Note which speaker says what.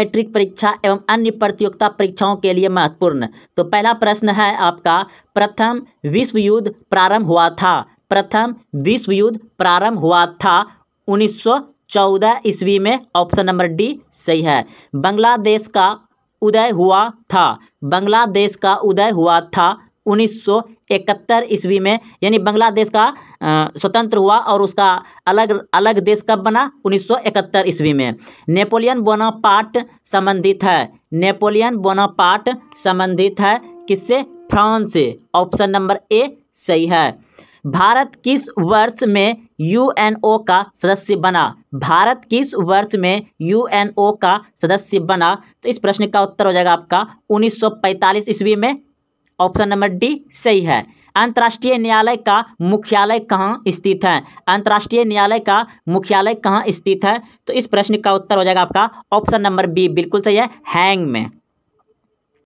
Speaker 1: matric परीक्षा एवं अन्य प्रतियोगिता परीक्षाओं के लिए महत्वपूर्ण तो पहला प्रश्न है आपका प्रथम विश्व युद्ध प्रारंभ हुआ था प्रथम विश्व युद्ध प्रारंभ हुआ था 1914 ईस्वी में ऑप्शन नंबर डी सही है बांग्लादेश का उदय हुआ था बांग्लादेश का उदय हुआ था इकहत्तर ईस्वी में यानी बांग्लादेश का स्वतंत्र हुआ और उसका अलग अलग देश कब बना 1971 ईस्वी में नेपोलियन बोनापार्ट संबंधित है नेपोलियन बोनापार्ट संबंधित है किससे फ्रांस से ऑप्शन नंबर ए सही है भारत किस वर्ष में यूएनओ का सदस्य बना भारत किस वर्ष में यूएनओ का सदस्य बना तो इस प्रश्न का उत्तर हो जाएगा आपका 1945 ईस्वी में ऑप्शन नंबर डी सही है अंतर्राष्ट्रीय न्यायालय का मुख्यालय कहाँ स्थित है अंतर्राष्ट्रीय न्यायालय का मुख्यालय कहाँ स्थित है तो इस प्रश्न का उत्तर हो जाएगा आपका ऑप्शन नंबर बी बिल्कुल सही है हैंग में